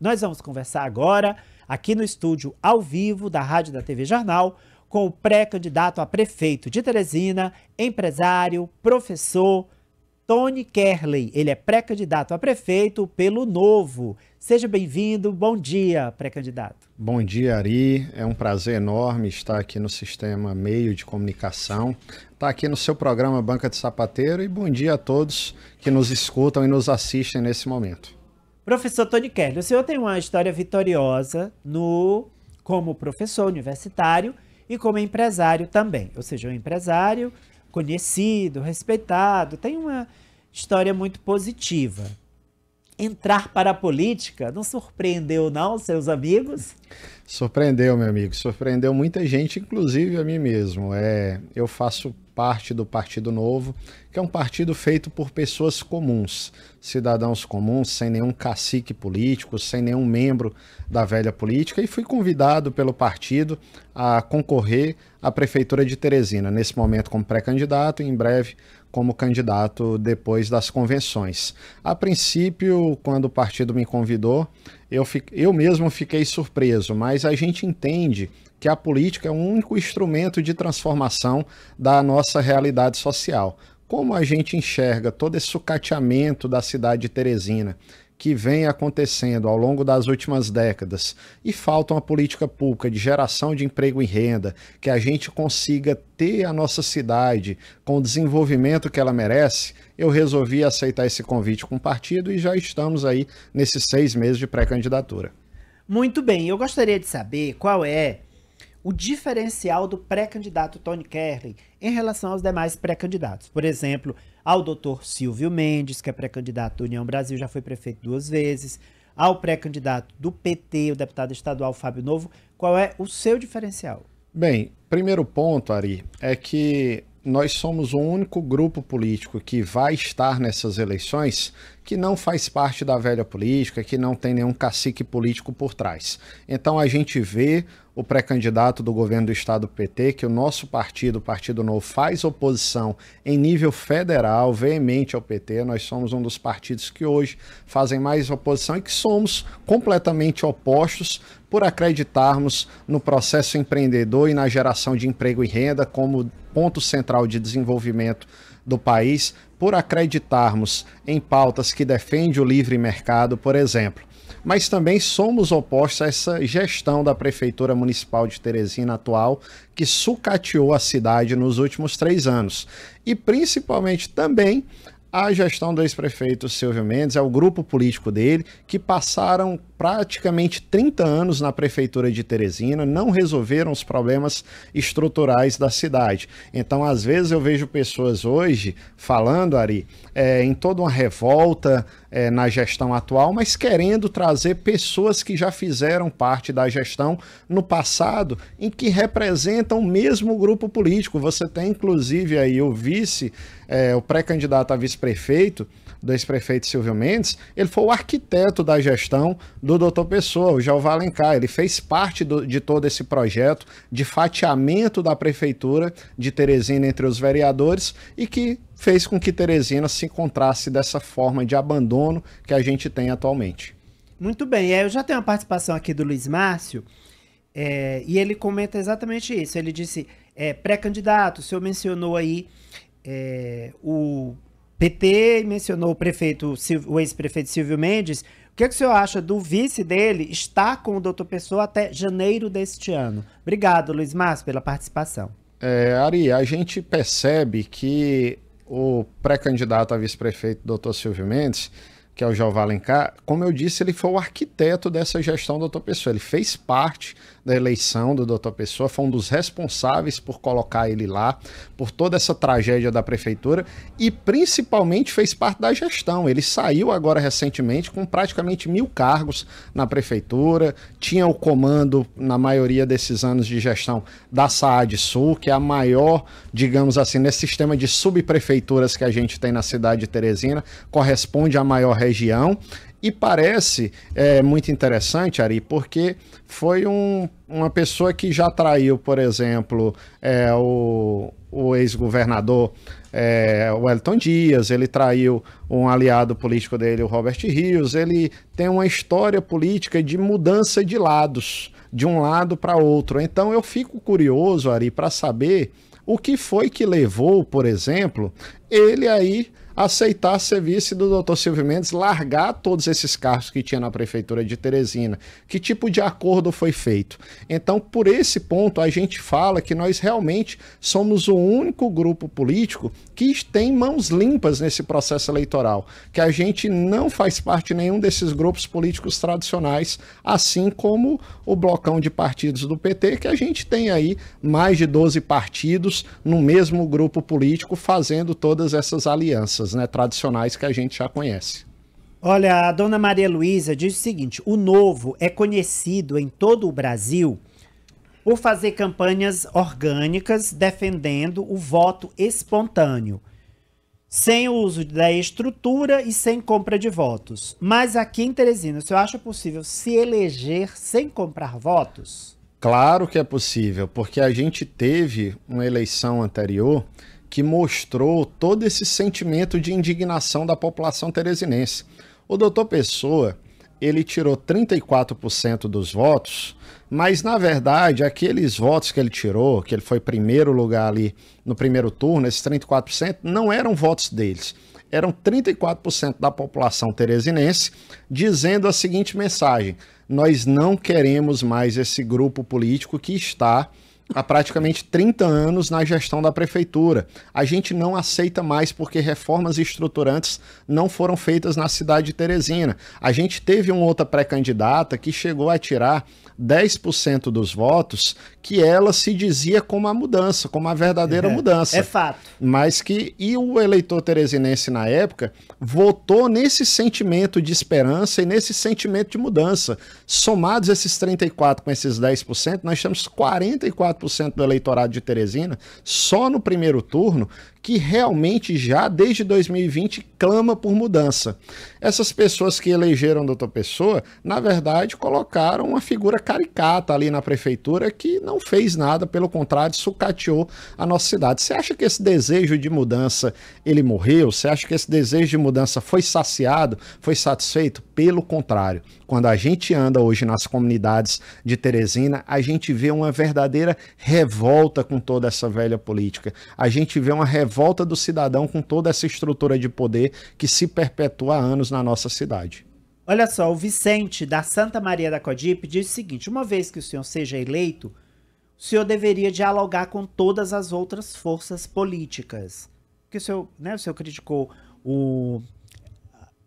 Nós vamos conversar agora, aqui no estúdio, ao vivo, da Rádio da TV Jornal, com o pré-candidato a prefeito de Teresina, empresário, professor, Tony Kerley. Ele é pré-candidato a prefeito pelo Novo. Seja bem-vindo. Bom dia, pré-candidato. Bom dia, Ari. É um prazer enorme estar aqui no Sistema Meio de Comunicação, estar tá aqui no seu programa Banca de Sapateiro e bom dia a todos que nos escutam e nos assistem nesse momento. Professor Tony Kelly, o senhor tem uma história vitoriosa no como professor universitário e como empresário também. Ou seja, um empresário conhecido, respeitado, tem uma história muito positiva. Entrar para a política não surpreendeu, não, seus amigos? Surpreendeu, meu amigo. Surpreendeu muita gente, inclusive a mim mesmo. É, eu faço parte do Partido Novo, que é um partido feito por pessoas comuns, cidadãos comuns, sem nenhum cacique político, sem nenhum membro da velha política, e fui convidado pelo partido a concorrer à Prefeitura de Teresina, nesse momento como pré-candidato e em breve como candidato depois das convenções. A princípio, quando o partido me convidou, eu, eu mesmo fiquei surpreso, mas a gente entende que a política é o único instrumento de transformação da nossa realidade social. Como a gente enxerga todo esse sucateamento da cidade de Teresina, que vem acontecendo ao longo das últimas décadas e falta uma política pública de geração de emprego e renda, que a gente consiga ter a nossa cidade com o desenvolvimento que ela merece, eu resolvi aceitar esse convite com o partido e já estamos aí nesses seis meses de pré-candidatura. Muito bem, eu gostaria de saber qual é o diferencial do pré-candidato Tony Kerley em relação aos demais pré-candidatos. Por exemplo, ao doutor Silvio Mendes, que é pré-candidato da União Brasil, já foi prefeito duas vezes, ao pré-candidato do PT, o deputado estadual Fábio Novo, qual é o seu diferencial? Bem, primeiro ponto, Ari, é que nós somos o único grupo político que vai estar nessas eleições que não faz parte da velha política, que não tem nenhum cacique político por trás. Então a gente vê o pré-candidato do governo do estado PT, que o nosso partido, o Partido Novo, faz oposição em nível federal, veemente ao PT. Nós somos um dos partidos que hoje fazem mais oposição e que somos completamente opostos por acreditarmos no processo empreendedor e na geração de emprego e renda como ponto central de desenvolvimento do país, por acreditarmos em pautas que defendem o livre mercado, por exemplo. Mas também somos opostos a essa gestão da Prefeitura Municipal de Teresina atual, que sucateou a cidade nos últimos três anos. E principalmente também a gestão do ex-prefeito Silvio Mendes, é o grupo político dele, que passaram praticamente 30 anos na prefeitura de Teresina, não resolveram os problemas estruturais da cidade. Então, às vezes, eu vejo pessoas hoje falando, Ari, é, em toda uma revolta é, na gestão atual, mas querendo trazer pessoas que já fizeram parte da gestão no passado, em que representam o mesmo grupo político. Você tem, inclusive, aí o vice, é, o pré-candidato a vice-prefeito, do ex-prefeito Silvio Mendes, ele foi o arquiteto da gestão do doutor Pessoa, o João Valencar. Ele fez parte do, de todo esse projeto de fatiamento da prefeitura de Teresina entre os vereadores e que fez com que Teresina se encontrasse dessa forma de abandono que a gente tem atualmente. Muito bem, é, eu já tenho uma participação aqui do Luiz Márcio, é, e ele comenta exatamente isso. Ele disse: é, pré-candidato, o senhor mencionou aí é, o PT mencionou o prefeito, o ex-prefeito Silvio Mendes. O que, é que o senhor acha do vice dele estar com o doutor Pessoa até janeiro deste ano? Obrigado, Luiz Márcio, pela participação. É, Ari, a gente percebe que o pré-candidato a vice-prefeito, doutor Silvio Mendes, que é o João Valencar, como eu disse, ele foi o arquiteto dessa gestão do Dr. Pessoa. Ele fez parte da eleição do Dr. Pessoa, foi um dos responsáveis por colocar ele lá, por toda essa tragédia da prefeitura e principalmente fez parte da gestão. Ele saiu agora recentemente com praticamente mil cargos na prefeitura, tinha o comando, na maioria desses anos de gestão, da Saad Sul, que é a maior, digamos assim, nesse sistema de subprefeituras que a gente tem na cidade de Teresina, corresponde à maior região. E parece é, muito interessante, Ari, porque foi um, uma pessoa que já traiu, por exemplo, é, o, o ex-governador é, Wellington Dias, ele traiu um aliado político dele, o Robert Rios, ele tem uma história política de mudança de lados, de um lado para outro. Então eu fico curioso, Ari, para saber o que foi que levou, por exemplo, ele aí aceitar a serviço do Dr. Silvio Mendes largar todos esses carros que tinha na prefeitura de Teresina? Que tipo de acordo foi feito? Então, por esse ponto, a gente fala que nós realmente somos o único grupo político que tem mãos limpas nesse processo eleitoral, que a gente não faz parte de nenhum desses grupos políticos tradicionais, assim como o blocão de partidos do PT, que a gente tem aí mais de 12 partidos no mesmo grupo político fazendo todas essas alianças né, tradicionais que a gente já conhece. Olha, a dona Maria Luísa diz o seguinte: o novo é conhecido em todo o Brasil por fazer campanhas orgânicas defendendo o voto espontâneo, sem o uso da estrutura e sem compra de votos. Mas aqui em Teresina, você acha possível se eleger sem comprar votos? Claro que é possível, porque a gente teve uma eleição anterior que mostrou todo esse sentimento de indignação da população teresinense. O doutor Pessoa, ele tirou 34% dos votos, mas na verdade, aqueles votos que ele tirou, que ele foi primeiro lugar ali no primeiro turno, esses 34% não eram votos deles. Eram 34% da população teresinense dizendo a seguinte mensagem: Nós não queremos mais esse grupo político que está há praticamente 30 anos na gestão da prefeitura. A gente não aceita mais porque reformas estruturantes não foram feitas na cidade de Teresina. A gente teve uma outra pré-candidata que chegou a tirar 10% dos votos, que ela se dizia como a mudança, como a verdadeira é, mudança. É fato. Mas que e o eleitor teresinense na época votou nesse sentimento de esperança e nesse sentimento de mudança. Somados esses 34 com esses 10%, nós temos 44 70% do eleitorado de Teresina, só no primeiro turno, que realmente já desde 2020 clama por mudança. Essas pessoas que elegeram doutor Pessoa, na verdade, colocaram uma figura caricata ali na prefeitura que não fez nada, pelo contrário, sucateou a nossa cidade. Você acha que esse desejo de mudança ele morreu? Você acha que esse desejo de mudança foi saciado, foi satisfeito? Pelo contrário, quando a gente anda hoje nas comunidades de Teresina, a gente vê uma verdadeira revolta com toda essa velha política. A gente vê uma revolta revolta do cidadão com toda essa estrutura de poder que se perpetua há anos na nossa cidade. Olha só, o Vicente da Santa Maria da Codip diz o seguinte: uma vez que o senhor seja eleito, o senhor deveria dialogar com todas as outras forças políticas. Porque o senhor, né, o senhor criticou o,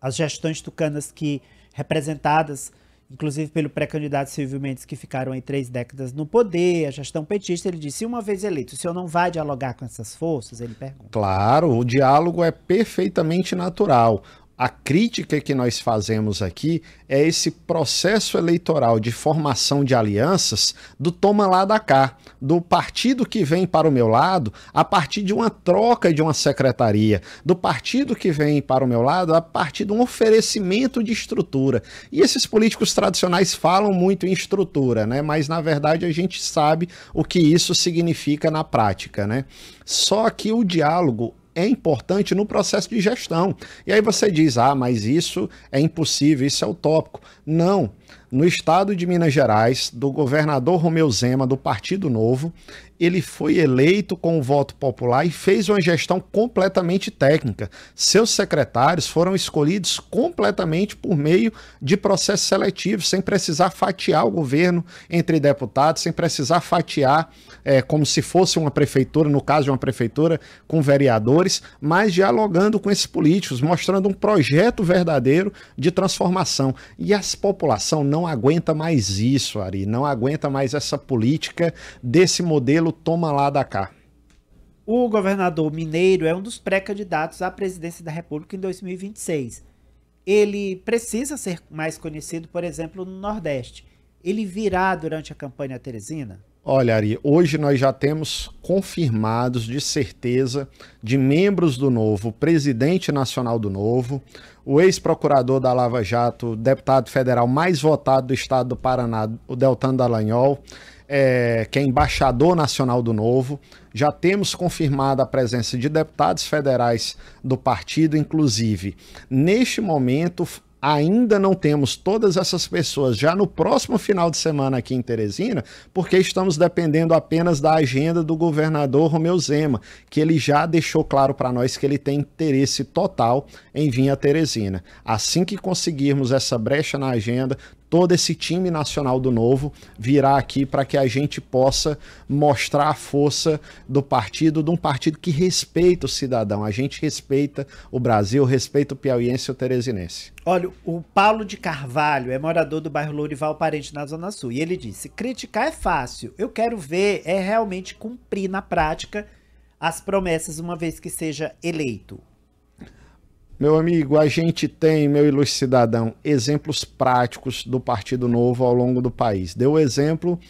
as gestões tucanas que representadas inclusive pelo pré-candidato Silvio Mendes, que ficaram em três décadas no poder, a gestão petista, ele disse: uma vez eleito, o senhor não vai dialogar com essas forças? Ele pergunta. Claro, o diálogo é perfeitamente natural a crítica que nós fazemos aqui é esse processo eleitoral de formação de alianças do toma lá da cá, do partido que vem para o meu lado a partir de uma troca de uma secretaria, do partido que vem para o meu lado a partir de um oferecimento de estrutura. E esses políticos tradicionais falam muito em estrutura, né? Mas na verdade a gente sabe o que isso significa na prática, né? Só que o diálogo é importante no processo de gestão. E aí você diz: ah, mas isso é impossível, isso é utópico. Não no estado de Minas Gerais, do governador Romeu Zema, do Partido Novo. Ele foi eleito com o voto popular e fez uma gestão completamente técnica. Seus secretários foram escolhidos completamente por meio de processo seletivo, sem precisar fatiar o governo entre deputados, sem precisar fatiar é, como se fosse uma prefeitura, no caso de uma prefeitura, com vereadores, mas dialogando com esses políticos, mostrando um projeto verdadeiro de transformação. E a população não não aguenta mais isso, Ari, não aguenta mais essa política desse modelo toma lá da cá. O governador mineiro é um dos pré-candidatos à presidência da República em 2026. Ele precisa ser mais conhecido, por exemplo, no Nordeste. Ele virá durante a campanha Teresina? Olha, Ari, hoje nós já temos confirmados de certeza de membros do Novo, presidente nacional do Novo, o ex-procurador da Lava Jato, deputado federal mais votado do estado do Paraná, o Deltan Dallagnol, é, que é embaixador nacional do Novo. Já temos confirmada a presença de deputados federais do partido, inclusive. Neste momento, ainda não temos todas essas pessoas já no próximo final de semana aqui em Teresina, porque estamos dependendo apenas da agenda do governador Romeu Zema, que ele já deixou claro para nós que ele tem interesse total em vir a Teresina. Assim que conseguirmos essa brecha na agenda, todo esse time nacional do novo virá aqui para que a gente possa mostrar a força do partido, de um partido que respeita o cidadão. A gente respeita o Brasil, respeita o piauiense e o teresinense. Olha, o Paulo de Carvalho é morador do bairro Lourival Parente, na Zona Sul, e ele disse: criticar é fácil, eu quero ver é realmente cumprir na prática as promessas uma vez que seja eleito. Meu amigo, a gente tem, meu ilustre cidadão, exemplos práticos do Partido Novo ao longo do país. Deu o exemplo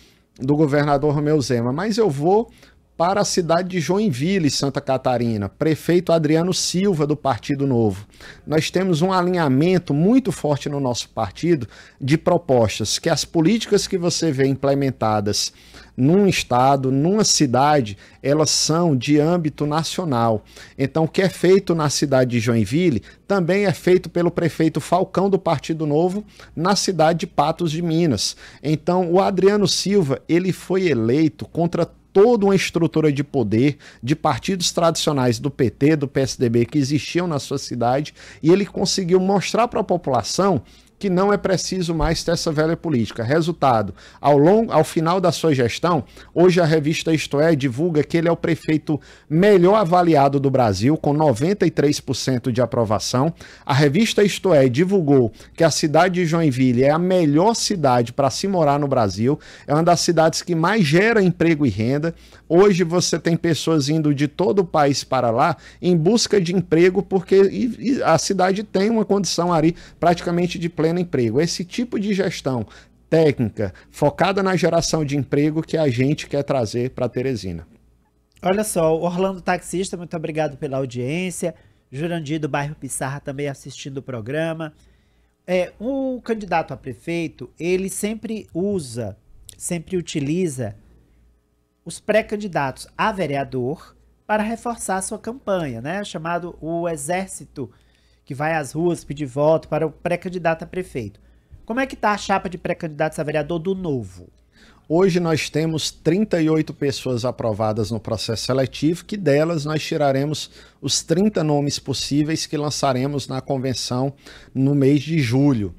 do governador Romeu Zema, mas eu vou para a cidade de Joinville, Santa Catarina, prefeito Adriano Silva, do Partido Novo. Nós temos um alinhamento muito forte no nosso partido de propostas, que as políticas que você vê implementadas num estado, numa cidade, elas são de âmbito nacional. Então, o que é feito na cidade de Joinville também é feito pelo prefeito Falcão do Partido Novo na cidade de Patos de Minas. Então, o Adriano Silva, ele foi eleito contra toda uma estrutura de poder de partidos tradicionais do PT, do PSDB que existiam na sua cidade, e ele conseguiu mostrar para a população que não é preciso mais ter essa velha política. Resultado, ao, longo, ao final da sua gestão, hoje a revista Isto É divulga que ele é o prefeito melhor avaliado do Brasil, com 93% de aprovação. A revista Isto É divulgou que a cidade de Joinville é a melhor cidade para se morar no Brasil, é uma das cidades que mais gera emprego e renda. Hoje você tem pessoas indo de todo o país para lá em busca de emprego, porque a cidade tem uma condição ali praticamente de pleno pleno emprego. Esse tipo de gestão técnica focada na geração de emprego que a gente quer trazer para Teresina. Olha só, Orlando Taxista, muito obrigado pela audiência. Jurandir do bairro Pissarra também assistindo o programa. É, o candidato a prefeito, ele sempre usa, sempre utiliza os pré-candidatos a vereador para reforçar sua campanha, né? Chamado o exército que vai às ruas pedir voto para o pré-candidato a prefeito. Como é que está a chapa de pré-candidatos a vereador do Novo? Hoje nós temos 38 pessoas aprovadas no processo seletivo, que delas nós tiraremos os 30 nomes possíveis que lançaremos na convenção no mês de julho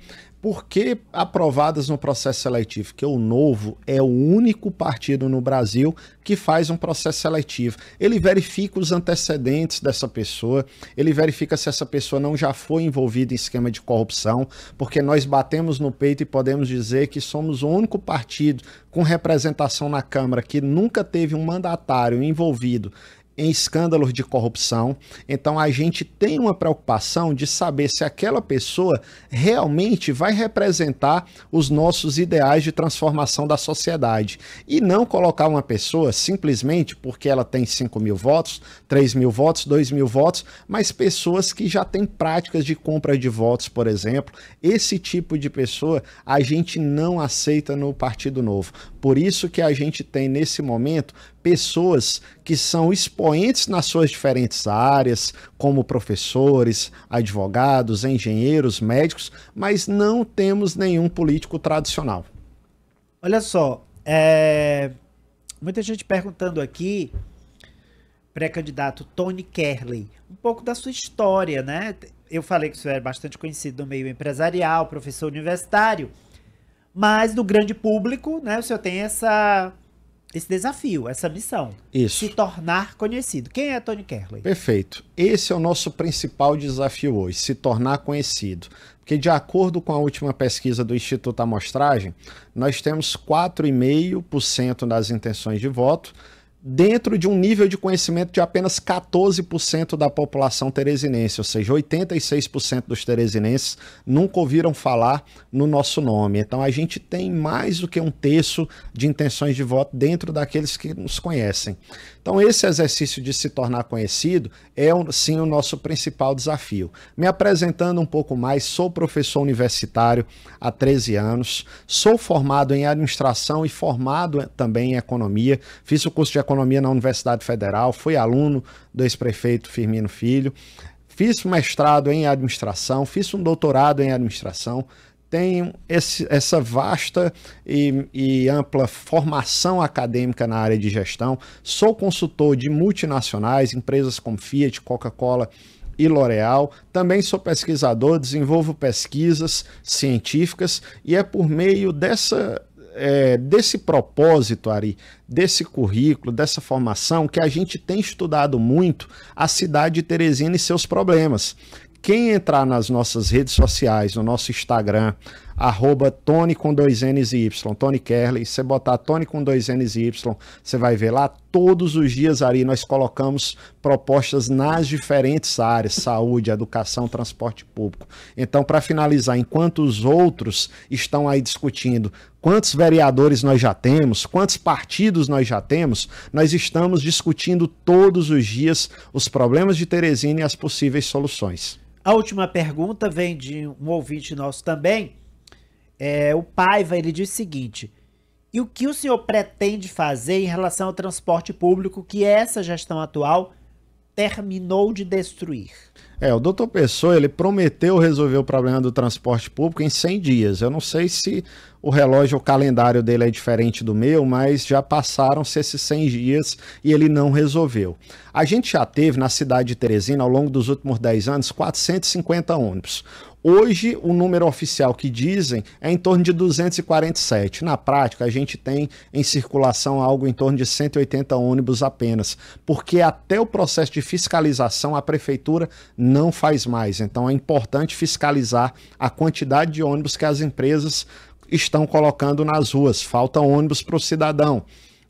porque aprovadas no processo seletivo, que o Novo é o único partido no Brasil que faz um processo seletivo. Ele verifica os antecedentes dessa pessoa, ele verifica se essa pessoa não já foi envolvida em esquema de corrupção, porque nós batemos no peito e podemos dizer que somos o único partido com representação na Câmara que nunca teve um mandatário envolvido em escândalos de corrupção. Então a gente tem uma preocupação de saber se aquela pessoa realmente vai representar os nossos ideais de transformação da sociedade. E não colocar uma pessoa simplesmente porque ela tem 5 mil votos, 3 mil votos, 2 mil votos, mas pessoas que já têm práticas de compra de votos, por exemplo. Esse tipo de pessoa a gente não aceita no Partido Novo. Por isso que a gente tem nesse momento pessoas que são expoentes nas suas diferentes áreas, como professores, advogados, engenheiros, médicos, mas não temos nenhum político tradicional. Olha só, é... muita gente perguntando aqui, pré-candidato Tony Kerley, um pouco da sua história, né? Eu falei que você é bastante conhecido no meio empresarial, professor universitário, mas do grande público, né? O senhor tem essa esse desafio, essa missão. Isso. Se tornar conhecido. Quem é Tony Kerley? Perfeito. Esse é o nosso principal desafio hoje, se tornar conhecido. Porque, de acordo com a última pesquisa do Instituto Amostragem, nós temos 4,5% das intenções de voto dentro de um nível de conhecimento de apenas 14% da população teresinense, ou seja, 86% dos teresinenses nunca ouviram falar no nosso nome. Então a gente tem mais do que um terço de intenções de voto dentro daqueles que nos conhecem. Então esse exercício de se tornar conhecido é sim o nosso principal desafio. Me apresentando um pouco mais, sou professor universitário há 13 anos, sou formado em administração e formado também em economia, fiz o curso de economia Economia na Universidade Federal, fui aluno do ex-prefeito Firmino Filho, fiz mestrado em administração, fiz um doutorado em administração, tenho esse, essa vasta e, e, ampla formação acadêmica na área de gestão, sou consultor de multinacionais, empresas como Fiat, Coca-Cola e L'Oréal, também sou pesquisador, desenvolvo pesquisas científicas e é por meio dessa é, desse propósito, Ari, desse currículo, dessa formação, que a gente tem estudado muito a cidade de Teresina e seus problemas. Quem entrar nas nossas redes sociais, no nosso Instagram, arroba Tony com dois N's e Y, Tony Kerley. Você botar Tony com dois N's e Y, você vai ver lá todos os dias ali nós colocamos propostas nas diferentes áreas, saúde, educação, transporte público. Então, para finalizar, enquanto os outros estão aí discutindo quantos vereadores nós já temos, quantos partidos nós já temos, nós estamos discutindo todos os dias os problemas de Teresina e as possíveis soluções. A última pergunta vem de um ouvinte nosso também, é, o Paiva ele diz o seguinte: e o que o senhor pretende fazer em relação ao transporte público que essa gestão atual terminou de destruir? É, o doutor Pessoa, ele prometeu resolver o problema do transporte público em 100 dias. Eu não sei se o relógio, o calendário dele é diferente do meu, mas já passaram-se esses 100 dias e ele não resolveu. A gente já teve na cidade de Teresina, ao longo dos últimos 10 anos, 450 ônibus. Hoje, o número oficial que dizem é em torno de 247. Na prática, a gente tem em circulação algo em torno de 180 ônibus apenas, porque até o processo de fiscalização a prefeitura não faz mais. Então, é importante fiscalizar a quantidade de ônibus que as empresas estão colocando nas ruas. Falta ônibus para o cidadão.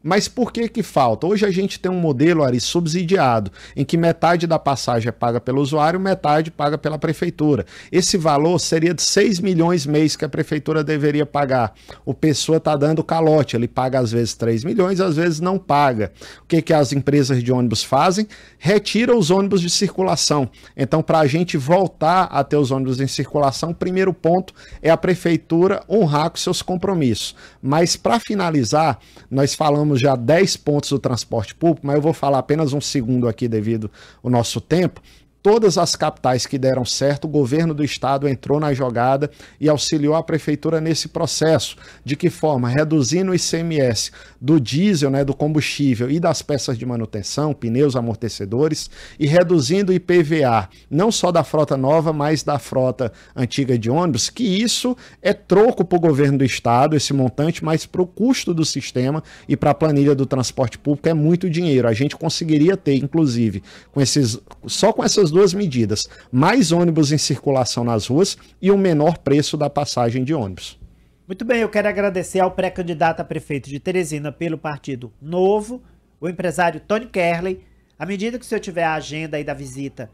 Mas por que que falta? Hoje a gente tem um modelo Ari, subsidiado, em que metade da passagem é paga pelo usuário, metade paga pela prefeitura. Esse valor seria de 6 milhões mês que a prefeitura deveria pagar. O pessoa está dando calote, ele paga às vezes 3 milhões, às vezes não paga. O que que as empresas de ônibus fazem? Retira os ônibus de circulação. Então, para a gente voltar a ter os ônibus em circulação, o primeiro ponto é a prefeitura honrar com seus compromissos. Mas para finalizar, nós falamos temos já 10 pontos do transporte público, mas eu vou falar apenas um segundo aqui devido ao nosso tempo todas as capitais que deram certo, o governo do estado entrou na jogada e auxiliou a prefeitura nesse processo. De que forma? Reduzindo o ICMS do diesel, né, do combustível e das peças de manutenção, pneus, amortecedores, e reduzindo o IPVA, não só da frota nova, mas da frota antiga de ônibus, que isso é troco para o governo do estado, esse montante, mas para o custo do sistema e para a planilha do transporte público é muito dinheiro. A gente conseguiria ter, inclusive, com esses, só com essas duas medidas: mais ônibus em circulação nas ruas e um menor preço da passagem de ônibus. Muito bem, eu quero agradecer ao pré-candidato a prefeito de Teresina pelo partido Novo, o empresário Tony Kerley. À medida que o senhor tiver a agenda aí da visita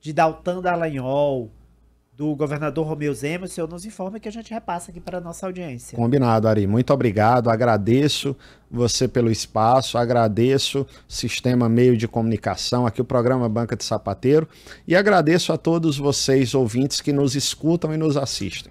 de Daltan Dallagnol, do governador Romeu Zema, o senhor nos informa que a gente repassa aqui para a nossa audiência. Combinado, Ari. Muito obrigado. Agradeço você pelo espaço, agradeço Sistema Meio de Comunicação, aqui o programa Banca de Sapateiro, e agradeço a todos vocês ouvintes que nos escutam e nos assistem.